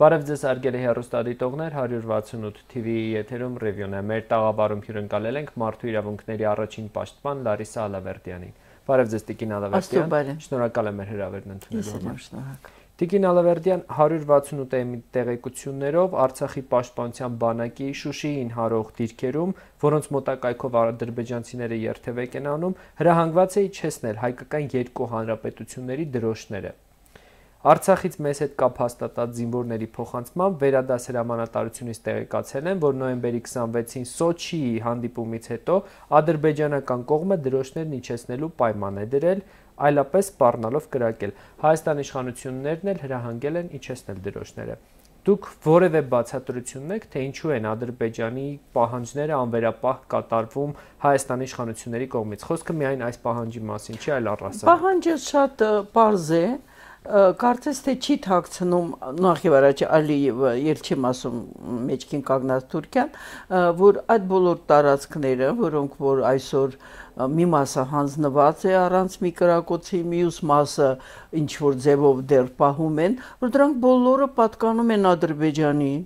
Բարև ձեզ արգելի հերոստադիտողներ 168 TV-ի եթերում ռևյուն է։ Մեր տաղավարում հյուրընկալել ենք մարդու իրավունքների առաջին պաշտպան Լարիսա Ալավերդյանին։ Բարև ձեզ Տիկին Ալավերդյան։ Շնորհակալ եմ հրավերն ընդունելու համար։ Տիկին Ալավերդյան 168-ի տեղեկություններով Արցախի պաշտպանության բանակի Շուշիին հարող դիրքերում, որոնց մոտակայքով ադրբեջանցիները երթևեկ են անում, հրահանգված էի չեսնել հայկական երկու հանրապետությունների դրոշները։ Արցախից մեզ հետ կապ հաստատած զինվորների փոխանցման վերադաս հրամանատարությունից տեղեկացել են, որ նոյեմբերի 26-ին Սոչիի հանդիպումից հետո ադրբեջանական կողմը դրոշներն իջեցնելու պայման է դրել, այլապես սպառնալով կրակել։ Հայաստան իշխանություններն էլ հրահանգել են իջեցնել դրոշները։ Դուք որևէ բացատրություն ունեք, թե ինչու են Ադրբեջանի պահանջները անվերապահ կատարվում Հայաստանի իշխանությունների կողմից։ Խոսքը միայն այս պահանջի մասին չի, այլ առասարակ։ Պահանջը շատ པարզ է, կարծես թե չի թաքցնում նախև առաջ Ալիևը, Երչիմ ասում մեջքին կանգնած Թուրքիան, որ այդ բոլոր տարածքները, որոնք որ այսօր մի մասը հանձնված է առանց մի կրակոցի, մյուս մասը ինչ որ ձևով դեռ պահում են, որ դրանք բոլորը պատկանում են Ադրբեջանին։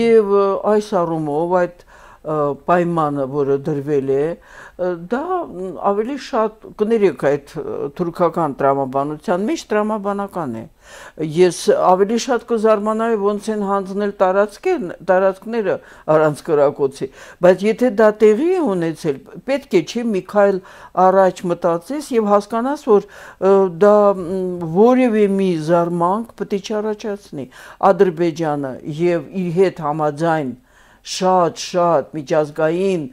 Եվ այս առումով այդ պայմանը, որը դրվել է, դա ավելի շատ կներեք այդ թուրքական տրամաբանության մեջ տրամաբանական է։ Ես ավելի շատ կզարմանայի ոնց են հանձնել տարածքեր, տարածքները առանց կրակոցի, բայց եթե դա տեղի է ունեցել, պետք է չէ մի քայլ առաջ մտածես եւ հասկանաս, որ դա որևէ մի զարմանք պետք չի առաջացնի։ Ադրբեջանը եւ իր հետ համաձայն շատ-շատ միջազգային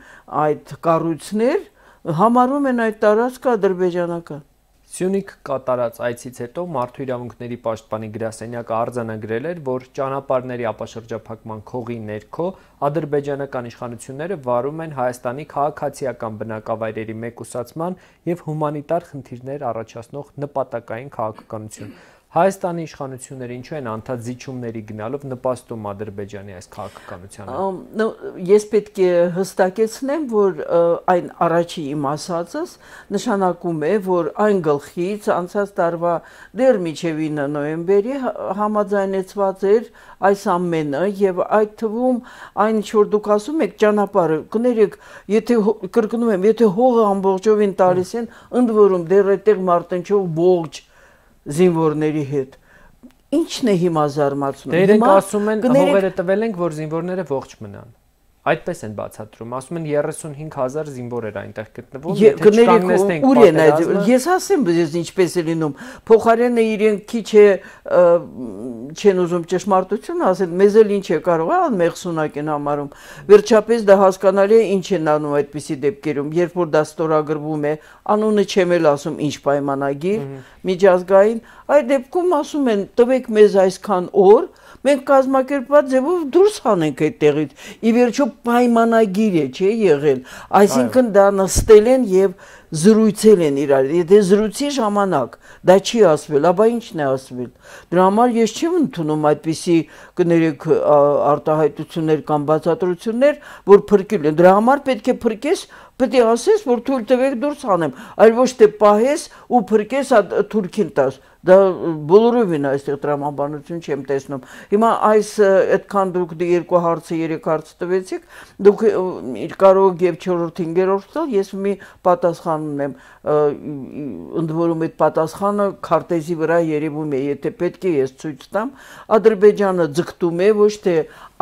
այդ կառույցներ համարում են այդ տարածքը ադրբեջանական։ Սյունիք կատարած այցից հետո Մարդու իրավունքների պաշտպանի գրասենյակը արձանագրել էր, որ ճանապարհների ապաշրջափակման քողի ներքո ադրբեջանական իշխանությունները վարում են Հայաստանի քաղաքացիական բնակավայրերի մեկուսացման եւ հումանիտար խնդիրներ առաջացնող նպատակային քաղաքականություն։ Հայաստանի իշխանությունները ինչու են անդադիչումների գնալով նպաստում Ադրբեջանի այս քաղաքականությանը։ Ես պետք է հստակեցնեմ, որ այն առաջի իմ ասածս նշանակում է, որ այն գլխից անցած տարվա դեռ միջև 9 նոյեմբերի համաձայնեցված էր այս ամենը եւ այդ թվում այն ինչ որ դուք ասում եք ճանապարհը կներեք, եթե կրկնում եմ, եթե հողը ամբողջովին տալիս են, ընդ որում դեռ այդտեղ մարտնչով բողջ զինվորների հետ։ Ինչն է հիմա զարմացնում։ Դե իրենք ասում են հողերը տվել ենք, որ զինվորները ողջ մնան։ Այդպես են բացատրում։ Ասում են 35000 զինվոր էր այնտեղ գտնվում, եթե չկաննեսնենք։ Ուր են այդ։ Ես ասեմ, ես ինչպես է լինում։ Փոխարենը իրեն քիչ է չեն ուզում ճշմարտություն ասել, մեզ էլ ինչ է կարող ան մեղսունակ են համարում։ Վերջապես դա հասկանալի է ինչ են անում այդպիսի դեպքերում, երբ որ դա ստորագրվում է, անունը չեմ էլ ասում ինչ պայմանագիր միջազգային, այդ դեպքում ասում են տվեք մեզ այսքան օր, մենք կազմակերպված ձևով դուրս հանենք այդ տեղից։ Ի վերջո պայմանագիր է, չէ՞ եղել։ Այսինքն դա նստել են եւ զրույցել են իրար։ Եթե զրույցի ժամանակ դա չի ասվել, ապա ի՞նչն է ասվել։ Դրա համար ես չեմ ընդունում այդպիսի կներեք արտահայտություններ կամ բացատրություններ, որ փրկել են։ Դրա համար պետք է փրկես պետք է ասես, որ թույլ տվեք դուրս հանեմ, այլ ոչ թե պահես ու փրկես այդ թուրքին տաս։ Դա բոլորովին այստեղ դրամաբանություն չեմ տեսնում։ Հիմա այս այդքան դուք դե երկու հարցը, երեք հարց տվեցիք, դուք կարող եւ 4-րդ, 5-րդ տալ, ես մի պատասխան ունեմ։ Ընդ որում այդ պատասխանը քարտեզի վրա երևում է, եթե պետք է ես ցույց տամ, Ադրբեջանը ձգտում է ոչ թե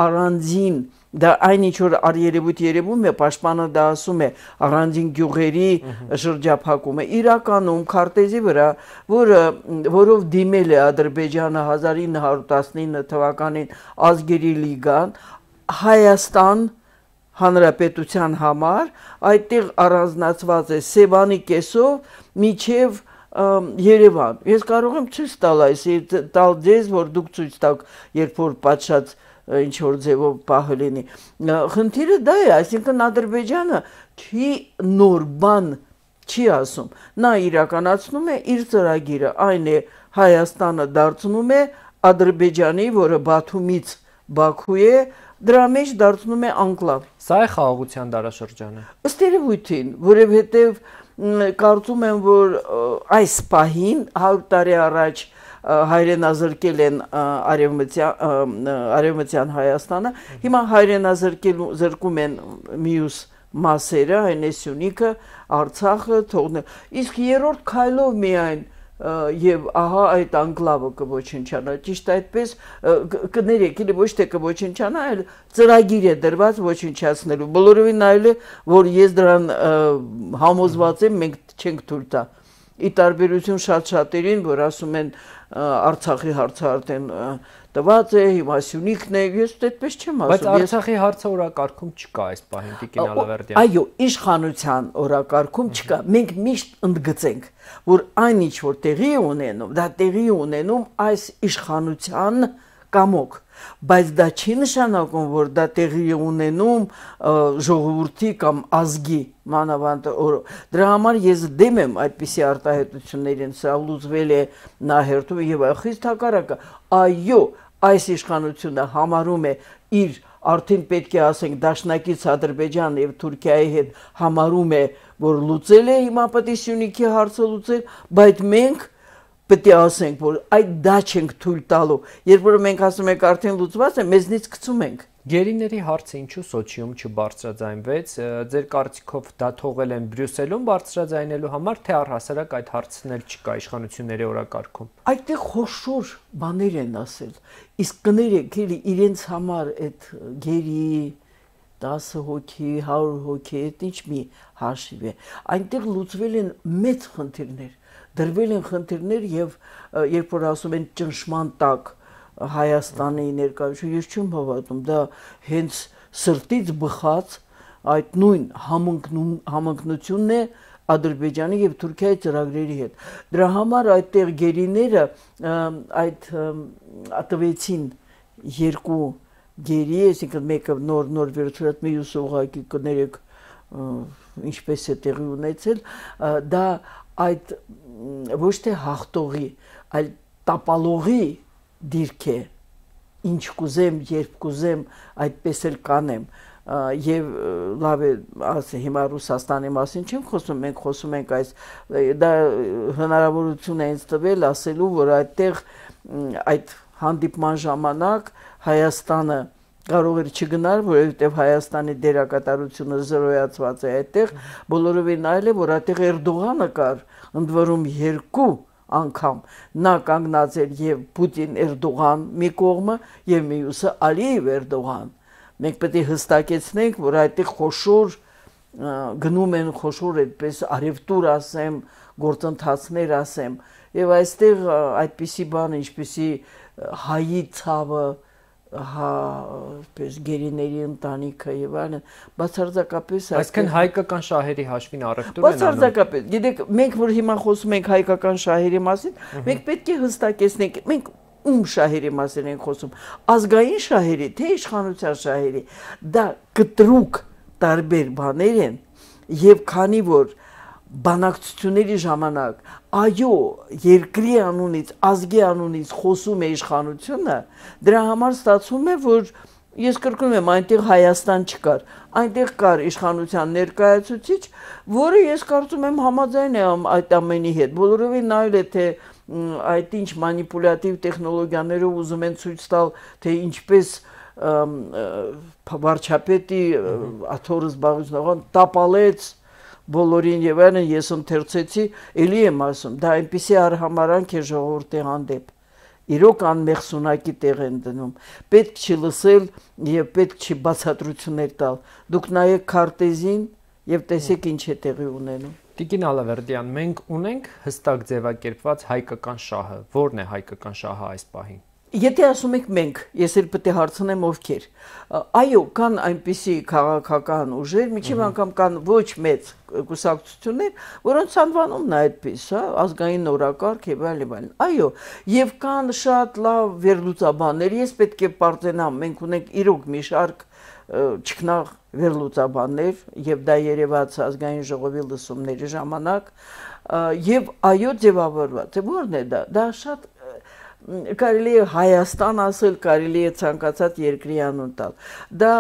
առանձին դա այնինչ որ արիերևույթ երևում է պաշտպանը դա ասում է առանձին գյուղերի շրջափակումը իրականում քարտեզի վրա որը որով դիմել է ադրբեջանը 1919 թվականին ազգերի լիգան հայաստան հանրապետության համար այդտեղ առանձնացված է Սևանի կեսով միջև Երևան։ Ես կարող եմ ցույց տալ այս տալ ձեզ, որ դուք ցույց տաք, երբ որ պատշած ինչ որ ձևով պահը լինի։ Խնդիրը դա է, այսինքն Ադրբեջանը չի նոր բան չի ասում։ Նա իրականացնում է իր ծրագիրը, այն է Հայաստանը դարձնում է Ադրբեջանի, որը Բաթումից Բաքու է, դրա մեջ դարձնում է անկլավ։ Սա է խաղաղության դարաշրջանը։ Ըստ երևույթին, որովհետև կարծում եմ, որ այս պահին 100 տարի առաջ հայրենազրկել են արևմտյան արևմտյան Հայաստանը, հիմա հայրենազրկել զրկում են միուս մասերը, Հայնեսյունիքը, Արցախը թողնել։ Իսկ երրորդ քայլով միայն եւ ահա այդ անկլավը կոչնչանա ճիշտ այդպես կներեք իլի ոչ թե կոչնչանա այլ ծրագիր է դրված ոչնչացնելու բոլորովին այլ է որ ես դրան համոզված եմ մենք չենք թույլ տա Ի տարբերություն շատ-շատերին, որ ասում են Արցախի հարցը արդեն տված է, հիմա Սյունիքն է, ես այդպես չեմ ասում։ Բայց Արցախի հարցը օրակարգում չկա այս պահին Տիկին Ալավերդյան։ Այո, իշխանության օրակարգում չկա։ Մենք միշտ ընդգծենք, որ այն ինչ որ տեղի ունենում, դա տեղի ունենում այս իշխանության կամոք, բայց դա չի նշանակում, որ դա տեղի է ունենում ժողովրդի կամ ազգի մանավանդ դրա համար ես դեմ եմ այդպիսի արտահայտություններին, սա լուծվել է նահերտում եւ խիստ հակառակը։ Այո, այս իշխանությունը համարում է իր արդեն պետք է ասենք դաշնակից Ադրբեջան եւ Թուրքիայի հետ համարում է, որ լուծել է հիմա պետք է Սյունիքի հարցը լուծել, բայց մենք պետք է ասենք, որ այդ դա չենք թույլ տալու։ Երբ որ մենք ասում ենք արդեն լուծված է, մեզնից գցում ենք։ Գերիների հարցը ինչու Սոչիում չբարձրաձայնվեց։ Ձեր կարծիքով դա թողել են Բրյուսելում բարձրաձայնելու համար, թե առհասարակ այդ հարցն էլ չկա իշխանությունների օրակարգում։ Այդտեղ խոշոր բաներ են ասել։ Իսկ կներեք, էլի իրենց համար այդ գերի 10 հոգի, 100 հոգի, այդ ինչ մի հաշիվ է։ Այնտեղ լուծվել են մեծ խնդիրներ դրվել են խնդիրներ եւ երբ որ ասում են ճնշման տակ Հայաստանի ներկայությունը ես չեմ հավատում, դա հենց սրտից բխած այդ նույն համընկնում համընկնությունն է Ադրբեջանի եւ Թուրքիայի ծրագրերի հետ։ Դրա համար այդտեղ գերիները այդ ատվեցին երկու գերի, այսինքն մեկը նոր նոր վերցրած մյուսը ուղակի կներեք ինչպես է տեղի ունեցել, դա այդ ոչ թե հաղթողի, այլ տապալողի դիրք է։ Ինչ կուզեմ, երբ կուզեմ, այդպես էլ կանեմ եւ լավ է ասի հիմա Ռուսաստանի մասին չեմ խոսում մենք խոսում ենք այս դա հնարավորություն է ինձ տվել ասելու որ այդտեղ այդ հանդիպման ժամանակ Հայաստանը այդ կարող էր չգնալ, որովհետև Հայաստանի դերակատարությունը զրոյացված է այդտեղ, բոլորովին այլ է, որ այդտեղ Էրդողանը կար, ընդ որում երկու անգամ նա կանգնած էր եւ Պուտին Էրդողան մի կողմը եւ մյուսը Ալիև Էրդողան։ Մենք պետք է հստակեցնենք, որ այդտեղ խոշոր գնում են խոշոր այդպես արևտուր ասեմ, գործընթացներ ասեմ, եւ այստեղ այդպիսի բան, ինչպիսի հայի ցավը, այդ հա, պես գերիների ընտանիքը եւ այլն, բացարձակապես այսինքն հայկական շահերի հաշվին առևտուր են անում։ Բացարձակապես, գիտեք, մենք որ հիմա խոսում ենք հայկական շահերի մասին, մենք պետք է հստակեցնենք, մենք ում շահերի մասին ենք խոսում, ազգային շահերի, թե իշխանության շահերի։ Դա կտրուկ տարբեր բաներ են եւ քանի որ բանակցությունների ժամանակ այո երկրի անունից ազգի անունից խոսում է իշխանությունը դրա համար ստացվում է որ ես կրկնում եմ այնտեղ Հայաստան չկար այնտեղ կար իշխանության ներկայացուցիչ որը ես կարծում եմ համաձայն է այդ ամենի հետ բոլորովին նայել է թե այդ ինչ մանիպուլյատիվ տեխնոլոգիաներով ուզում են ցույց տալ թե ինչպես վարչապետի աթորս բաղիչնողան տապալեց բոլորին եւ այլն ես ընթերցեցի, ելի եմ ասում, դա այնպիսի արհամարանք է ժողովրդի հանդեպ։ Իրոք անմեղսունակի տեղ են դնում։ Պետք չի լսել եւ պետք չի բացատրություններ տալ։ Դուք նայեք քարտեզին եւ տեսեք ինչ է տեղի ունենում։ Տիկին Ալավերդյան, մենք ունենք հստակ ձևակերպված հայկական շահը։ Որն է հայկական շահը այս պահին։ Եթե ասում եք մենք, ես էլ պետք է հարցնեմ ովքեր։ Այո, կան այնպիսի քաղաքական ուժեր, միջև անգամ կան ոչ մեծ կուսակցություններ, որոնց անվանումն է այդպես, հա, ազգային նորակարգ եւ այլ եւ այլն։ Այո, եւ կան շատ լավ վերլուծաբաններ, ես պետք է պարտենամ, մենք ունենք իրոք մի շարք ճկնաղ վերլուծաբաններ եւ դա երևաց ազգային ժողովի լսումների ժամանակ եւ այո ձևավորված։ Որն է դա։ Դա շատ կարելի է Հայաստան ասել, կարելի է ցանկացած երկրի անուն տալ։ Դա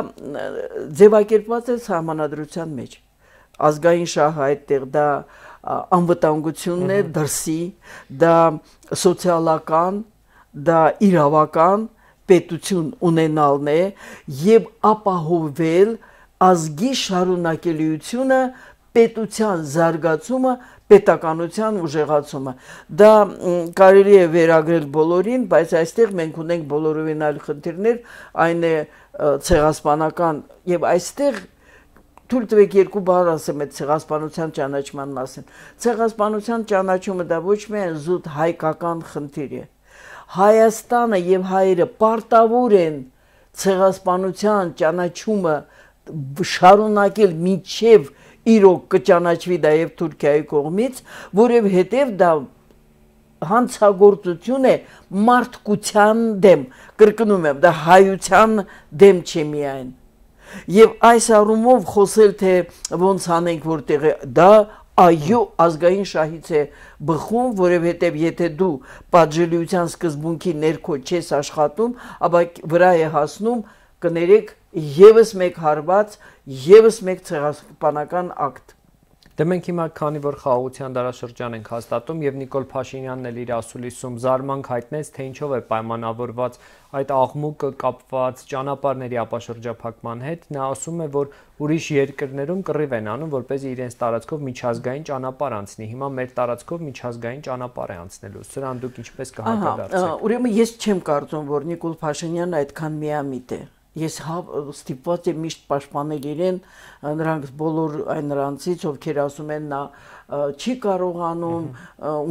ձևակերպված է համանadrության մեջ։ Ազգային շահը այդտեղ դա անվտանգությունն է, դրսի, դա սոցիալական, դա իրավական պետություն ունենալն է եւ ապահովել ազգի շարունակելիությունը պետության զարգացումը պետականության ուժեղացումը։ Դա կարելի է վերագրել բոլորին, բայց այստեղ մենք ունենք բոլորովին այլ խնդիրներ, այն է ցեղասպանական եւ այստեղ թույլ տվեք երկու բառ ասեմ այդ ցեղասպանության ճանաչման մասին։ Ցեղասպանության ճանաչումը դա ոչ միայն զուտ հայկական խնդիր է։ Հայաստանը եւ հայերը պարտավոր են ցեղասպանության ճանաչումը շարունակել միջև իրոք կճանաչվի դա եւ Թուրքիայի կողմից, որև հետև դա հանցագործություն է մարդկության դեմ, կրկնում եմ, դա հայության դեմ չի միայն։ Եվ այս առումով խոսել թե ոնց անենք որտեղ է, դա այո ազգային շահից է բխում, որևհետև եթե դու պատժելիության սկզբունքի ներքո չես աշխատում, ապա վրա է հասնում կներեք եւս մեկ հարված, եւս մեկ ցեղասպանական ակտ։ Դե մենք հիմա քանի որ խաղաղության դարաշրջան ենք հաստատում եւ Նիկոլ Փաշինյանն էլ իր ասուլիսում զարմանք հայտնեց, թե ինչով է պայմանավորված այդ աղմուկը կապված ճանապարհների ապաշրջափակման հետ, նա ասում է, որ ուրիշ երկրներում կռիվ են անում, որպեսզի իրենց տարածքով միջազգային ճանապարհ անցնի։ Հիմա մեր տարածքով միջազգային ճանապարհ է անցնելու։ Սրան դուք ինչպես կհանդիպեք։ Ահա, ուրեմն ես չեմ կարծում, որ Նիկոլ Փաշինյանն այդքան միամիտ է։ Ա, ես ստիպված եմ միշտ պաշտպանել իրեն նրանք բոլոր այն նրանցից ովքեր ասում են նա չի կարողանում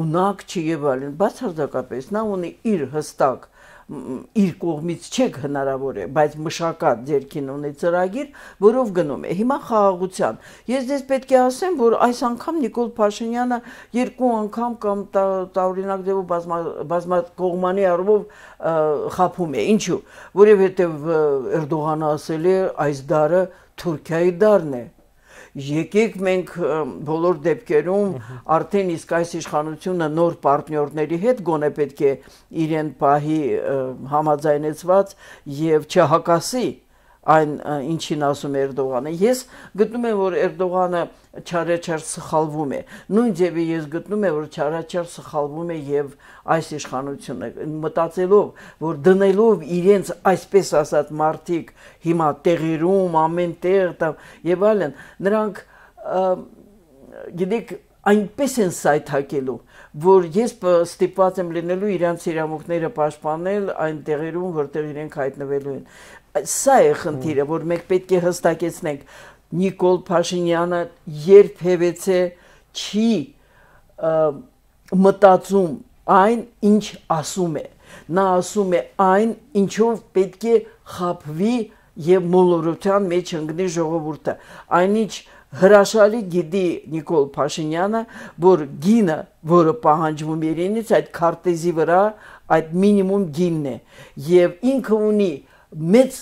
ունակ չի եւ այլն բացարձակապես նա ունի իր հստակ իր կողմից չեք հնարավոր է, բայց մշակած ձերքին ունի ծրագիր, որով գնում է։ Հիմա խաղաղության։ Ես դες պետք է ասեմ, որ այս անգամ Նիկոլ Փաշինյանը երկու անգամ կամ տարօրինակ դեպքում բազմա բազմակողմանի առումով խափում է։ Ինչու՞, որովհետև Էրդողանը ասել է, այս դարը Թուրքիայի դարն է։ դար եկեք մենք բոլոր դեպքերում արդեն իսկ այս իշխանությունը նոր պարտներների հետ գոնե պետք է իրեն պահի համաձայնեցված եւ չհակասի այն ինչին ասում Էրդողանը։ Ես գտնում եմ, որ Էրդողանը չարաչար սխալվում է։ Նույն ձևի ես գտնում եմ, որ չարաչար սխալվում է եւ այս իշխանությունը մտածելով, որ դնելով իրենց այսպես ասած մարդիկ հիմա տեղերում, ամենտեղ եւ այլն, նրանք գիտեք այնպես են սայթակելու, որ ես ստիպված եմ լինելու իրանց իրավունքները պաշտպանել այն տեղերում, որտեղ իրենք հայտնվելու են։ Սա է խնդիրը, որ մենք պետք է հստակեցնենք Նիկոլ Փաշինյանը երբևէցե չի մտածում այն, ինչ ասում է։ Նա ասում է այն, ինչով պետք է խապվի եւ մոլորության մեջ ընկնի ժողովուրդը։ Այնինչ հրաշալի գիտի Նիկոլ Փաշինյանը, որ գինը, որը պահանջվում էր ինից այդ քարտեզի վրա, այդ մինիմում գինն է եւ ինքը ունի մեծ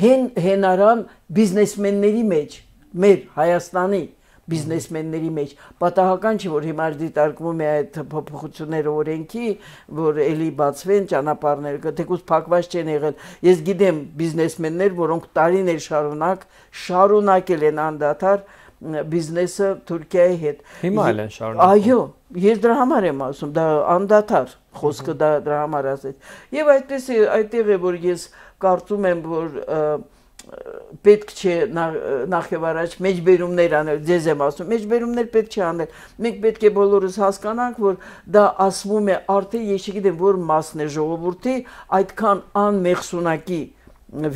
հեն հենարան բիզնեսմենների մեջ, մեր Հայաստանի բիզնեսմենների մեջ պատահական չէ որ հիմա դիտարկվում է այդ փոփոխությունները օրենքի որ էլի բացվեն ճանապարհները թեկուզ փակված չեն եղել ես գիտեմ բիզնեսմեններ որոնք տարիներ շարունակ շարունակել են անդադար բիզնեսը Թուրքիայի հետ։ Հիմա էլ են շարունակում։ Այո, ես դրա համար եմ ասում, դա անդադար խոսքը դա դրա համար ասեց։ Եվ այդպես այդտեղ է որ ես այդ կարծում եմ, որ պետք չէ նախև առաջ մեջբերումներ անել, ձեզ եմ ասում, մեջբերումներ պետք չէ անել։ Մենք պետք է բոլորս հասկանանք, որ դա ասվում է արդեն, ես չգիտեմ, որ մասն է ժողովրդի այդքան անմեղսունակի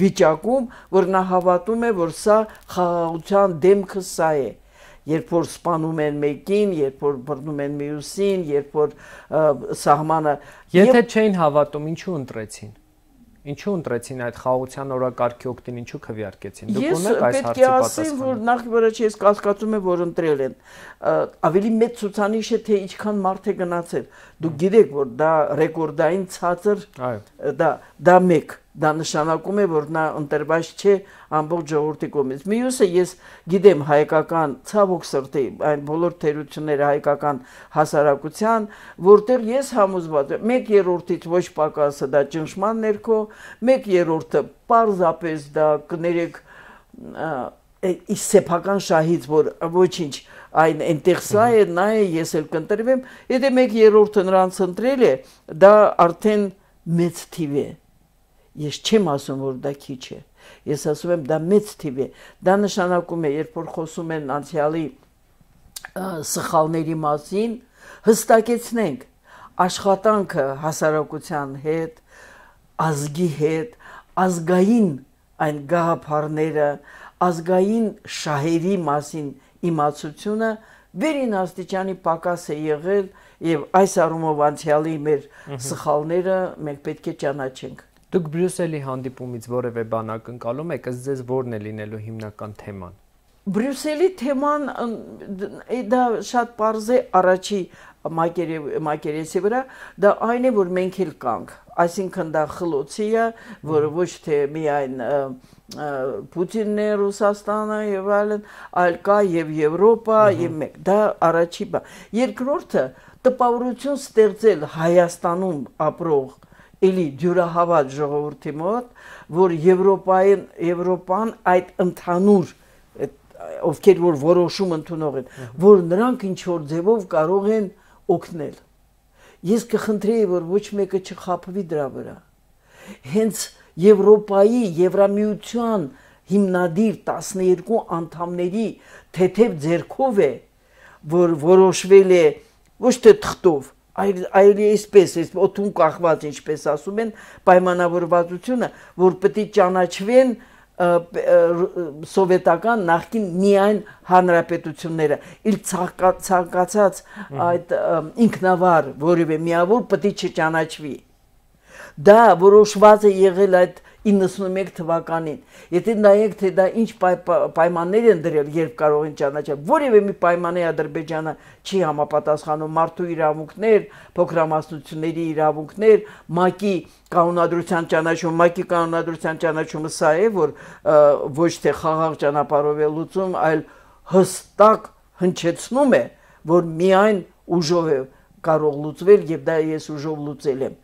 վիճակում, որ նա հավատում է, որ սա խաղաղության դեմքը սա է երբ որ սպանում են մեկին, երբ որ բռնում են մյուսին, երբ որ սահմանը Եթե չէին հավատում, ինչու ընտրեցին։ Ինչու ընտրեցին այդ խաղաղության օրակարգի օկտին, ինչու քվեարկեցին։ Դուք ունեք այս հարցի պատասխանը։ Ես պետք է ասեմ, որ նախ վրաջ ես կասկածում եմ, որ ընտրել են։ Ավելի մեծ ցուցանիշ է թե ինչքան մարդ է գնացել։ Դուք գիտեք, որ դա ռեկորդային ցածր դա դա մեկ դա նշանակում է, որ նա ընտրված չէ ամբողջ ժողովրդի կողմից։ Մյուսը ես գիտեմ հայկական ցավոք սրտի այն բոլոր թերությունները հայկական հասարակության, որտեղ ես համոզված եմ, 1/3-ից ոչ պակասը դա ճնշման ներքո, 1/3-ը պարզապես դա կներեք իս սեփական շահից, որ ոչինչ այն այնտեղ սա է, նա է, ես էլ կընտրվեմ, եթե 1/3-ը նրանց ընտրել է, դա արդեն մեծ թիվ է։ Ես չեմ ասում, որ դա քիչ է։ Ես ասում եմ, դա մեծ թիվ է։ Դա նշանակում է, երբ որ խոսում են անցյալի սխալների մասին, հստակեցնենք աշխատանքը հասարակության հետ, ազգի հետ, ազգային այն գաղափարները, ազգային շահերի մասին իմացությունը վերին աստիճանի պակաս է եղել եւ այս առումով անցյալի մեր սխալները մենք պետք է ճանաչենք Դուք Բրյուսելի հանդիպումից որևէ բան ակնկալում եք, ըստ ձեզ ո՞րն է լինելու հիմնական թեման։ Բրյուսելի թեման դա շատ པարզ է առաջի մակերեսի վրա, դա այն է, որ մենք էլ կանք։ Այսինքն դա խլոցի է, որ ոչ թե միայն Պուտինն է, Ռուսաստանը եւ այլն, այլ կա եւ Եվրոպա եւ մեկ։ Դա առաջի բան։ Երկրորդը տպավորություն ստեղծել Հայաստանում ապրող էլի դյուրահավատ ժողովրդի մոտ, որ Եվրոպային Եվրոպան այդ ընդհանուր ովքեր որ որոշում ընդունող են, որ նրանք ինչ որ ձևով կարող են օգնել։ Ես կխնդրեի, որ ոչ մեկը չխափվի դրա վրա։ Հենց Եվրոպայի, Եվրամիության հիմնադիր 12 անդամների թեթև ձերքով է, որ որոշվել է ոչ թե թղթով, այլ այլ այսպես այս օթուն կախված ինչպես ասում են պայմանավորվածությունը որ պետք է ճանաչվեն սովետական նախքին միայն հանրապետությունները իլ ցանկացած այդ ինքնավար որևէ միավոր պետք է չճանաչվի դա որոշված է եղել այդ 91 թվականին։ Եթե նայեք, թե դա ինչ պայ, պայմաններ են դրել, երբ կարող են ճանաչել, որևէ մի պայմանի Ադրբեջանը չի համապատասխանում մարդու իրավունքներ, փոքրամասնությունների իրավունքներ, ՄԱԿ-ի կանոնադրության ճանաչումը, ՄԱԿ-ի կանոնադրության ճանաչումը սա է, որ ոչ թե խաղաղ ճանապարհով է լուծում, այլ հստակ հնչեցնում է, որ միայն ուժով է կարող լուծվել եւ դա ես ուժով լուծել եմ։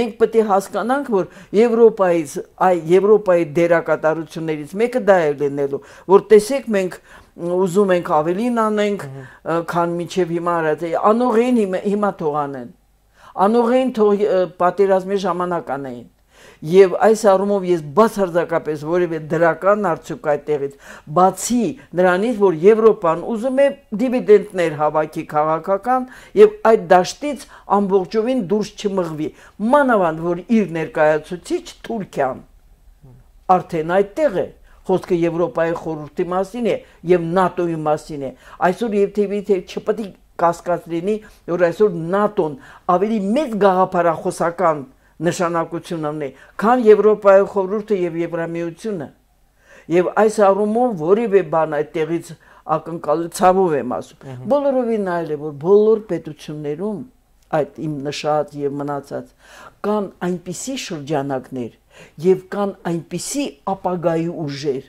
Մենք պետք է հասկանանք, որ Եվրոպայից, այ Եվրոպայի դերակատարություններից մեկը դա է լինելու, որ տեսեք մենք ուզում ենք ավելին անենք, քան միջև հիմա արդեն անողին հիմա թողանեն։ Անողին թող պատերազմի ժամանակ անեն եւ այս առումով ես բացարձակապես որևէ դրական արդյունք այդտեղից բացի նրանից, որ Եվրոպան ուզում է դիվիդենդներ հավաքի քաղաքական եւ այդ դաշտից ամբողջովին դուրս չմղվի։ Մանավանդ որ իր ներկայացուցիչ Թուրքիան արդեն այդտեղ է խոսքը Եվրոպայի խորհրդի մասին է եւ ՆԱՏՕ-ի մասին է։ Այսօր եւ թեւի թե չպետք կասկած լինի, որ այսօր ՆԱՏՕ-ն ավելի մեծ գաղափարախոսական նշանակություն ունի, քան Եվրոպայի խորհուրդը եւ Եվրամիությունը։ Եվ այս առումով որիվե բան այդտեղից ակնկալի ցավով եմ ասում։ Բոլորովին այլ է, որ բոլոր պետություններում այդ իմ նշած եւ մնացած կան այնպիսի շրջանակներ եւ կան այնպիսի ապագայի ուժեր,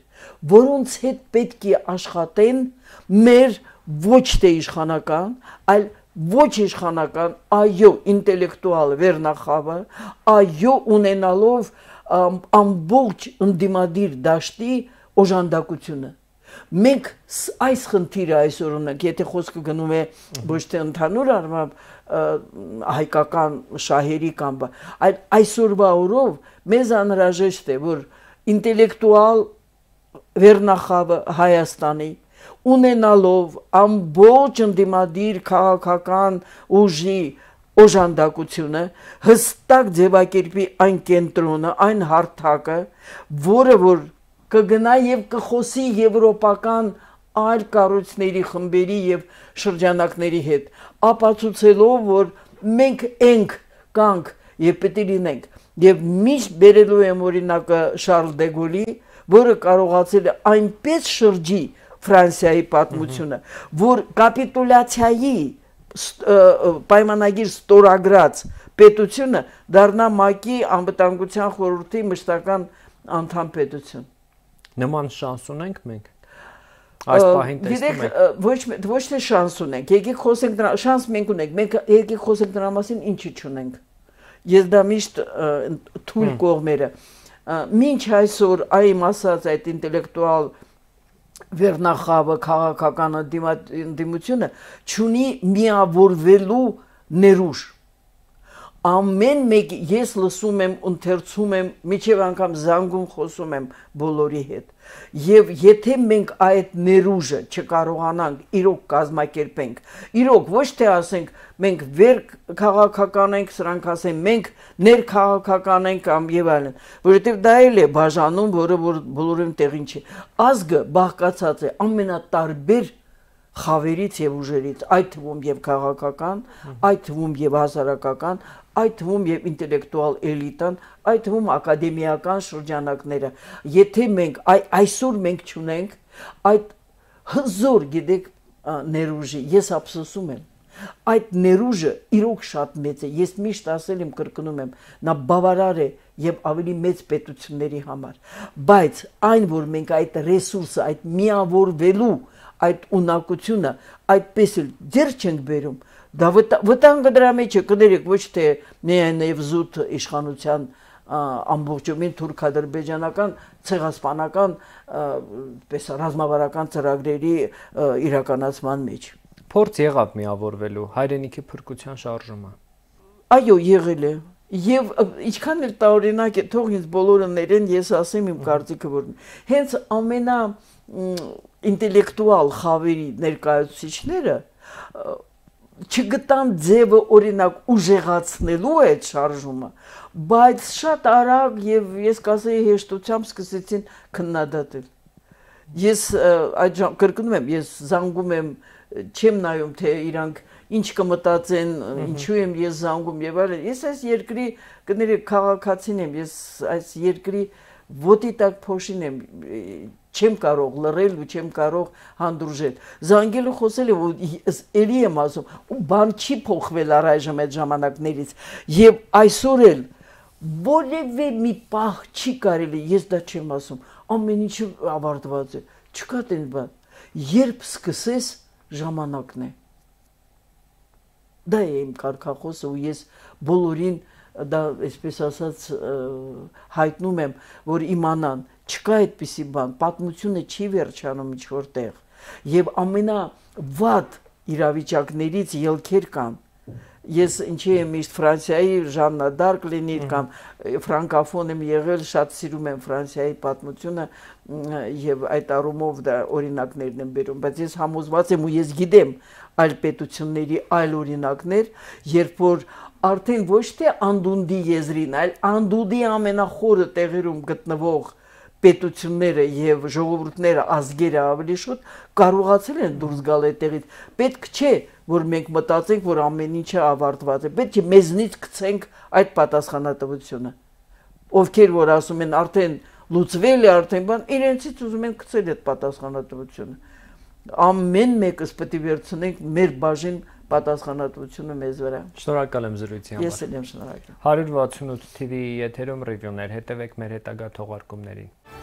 որոնց հետ պետք է աշխատեն մեր ոչ թե իշխանական, այլ ոչ իշխանական, այո, ինտելեկտուալ վերնախավը, այո, ունենալով ամբողջ ընդդիմադիր դաշտի օժանդակությունը։ Մենք այս խնդիրը այսօր ունենք, եթե խոսքը գնում է ոչ թե ընդհանուր առմամբ հայկական շահերի կամ այլ այսօրվա օրով մեզ անհրաժեշտ է որ ինտելեկտուալ վերնախավը Հայաստանի ունենալով ամբողջ ընդդիմադիր քաղաքական ուժի օժանդակությունը հստակ ձևակերպի այն կենտրոնը, այն հարթակը, որը որ կգնա եւ կխոսի եվրոպական այլ կառույցների խմբերի եւ շրջանակների հետ, ապացուցելով, որ մենք ենք կանք եւ պետք է լինենք։ Եվ միշտ բերելու եմ օրինակը Շարլ Դեգոլի, որը կարողացել է այնպես շրջի, Ֆրանսիայի պատմությունը, որ կապիտուլյացիայի պայմանագիր ստորագրած պետությունը դառնա ՄԱԿ-ի անվտանգության խորհրդի մշտական անդամ պետություն։ Նման շանս ունենք մենք։ Այս պահին տեսնում եք։ Ոչ ոչ թե շանս ունենք։ Եկեք խոսենք դրա շանս մենք ունենք։ Մենք եկեք խոսենք դրա մասին ինչի չունենք։ Ես դա միշտ թույլ կողմերը։ Մինչ այսօր այ իմ ասած այդ ինտելեկտուալ վերնախավը քաղաքական դիմությունը ճունի միավորվելու ներուժ ամեն մեկ ես լսում եմ, ընթերցում եմ, միջև անգամ զանգում խոսում եմ բոլորի հետ։ Եվ եթե մենք այդ ներուժը չկարողանանք իրոք կազմակերպենք, իրոք ոչ թե ասենք մենք վեր քաղաքական ենք, սրանք ասեն մենք ներքաղաքական ենք կամ եւ այլն, որովհետեւ դա էլ է բաժանում, որը որ բոլորին տեղին չի։ Ազգը բաղկացած է ամենատարբեր խավերից եւ ուժերից, այդ թվում եւ քաղաքական, այդ թվում եւ հասարակական, այդ թվում եւ ինտելեկտուալ էլիտան, այդ թվում ակադեմիական շրջանակները։ Եթե մենք այ, այսօր մենք ճունենք այդ հզոր գիտեք ներուժի, ես ափսոսում եմ այդ ներուժը իրոք շատ մեծ է ես միշտ ասել եմ կրկնում եմ նա բավարար է եւ ավելի մեծ պետությունների համար բայց այն որ մենք այդ ռեսուրսը այդ միավորվելու այդ ունակությունը այդպես էլ ձեր չենք բերում, դա վտանգը դրա մեջ է, կներեք ոչ թե միայն եւ զուտ իշխանության ամբողջովին թուրք-ադրբեջանական ցեղասպանական պես ռազմավարական ծրագրերի իրականացման մեջ։ Փորձ եղավ միավորվելու հայրենիքի փրկության շարժումը։ Այո, եղել է։ Եվ ինչքան էլ տարօրինակ է, թող ինձ բոլորը ներեն, ես ասեմ իմ կարծիքը, որ հենց ամենա ինտելեկտուալ խավերի ներկայացուցիչները չգտան ձևը օրինակ ուժեղացնելու այդ շարժումը, բայց շատ արագ եւ ես կասեի հեշտությամբ սկսեցին քննադատել։ Ես այդ կրկնում եմ, ես զանգում եմ, չեմ նայում թե իրանք ինչ կմտածեն, ինչու եմ ես զանգում եւ այլն։ Ես այս երկրի կների քաղաքացին եմ, ես այս երկրի ոտի տակ փոշին եմ, չեմ կարող լռել ու չեմ կարող հանդուրժել։ Զանգել ու խոսել եմ, ելի եմ ասում, ու բան չի փոխվել առայժմ այդ ժամանակներից եւ այսօր էլ որևէ մի պահ չի կարելի, ես դա չեմ ասում, ամեն ինչը ավարտված է։ Չկա տեն բան։ Երբ սկսես ժամանակն է։ Դա է իմ կարկախոսը ու ես բոլորին դա այսպես ասած հայտնում եմ, որ իմանան, չկա այդպիսի բան, պատմությունը չի վերջանում ինչ որտեղ։ Եվ ամենավատ իրավիճակներից ելքեր կան, ես ինչի եմ միշտ Ֆրանսիայի Ժաննա Դարկ լինի կամ ֆրանկաֆոն եմ եղել, շատ սիրում եմ Ֆրանսիայի պատմությունը եւ այդ առումով դա օրինակներն եմ բերում, բայց ես համոզված եմ ու ես գիտեմ այլ պետությունների այլ օրինակներ, երբ որ արդեն ոչ թե անդունդի եզրին, այլ անդունդի ամենախորը տեղերում գտնվող պետությունները եւ ժողովուրդները ազգերը ավելի շուտ կարողացել են դուրս գալ այդտեղից։ Պետք չէ որ մենք մտածենք, որ ամեն ինչը ավարտված է։ Պետք է մեզնից գցենք այդ պատասխանատվությունը։ Ովքեր որ ասում են արդեն լուծվել է արդեն բան, իրենցից ուզում են գցել այդ պատասխանատվությունը։ Ամեն մեկս պետք է վերցնենք մեր բաժին պատասխանատվությունը մեզ վրա։ Շնորհակալ եմ զրույցի համար։ Ես էլ եմ շնորհակալ։ 168 TV եթերում ռևյուներ հետևեք մեր հետագա թողարկումներին։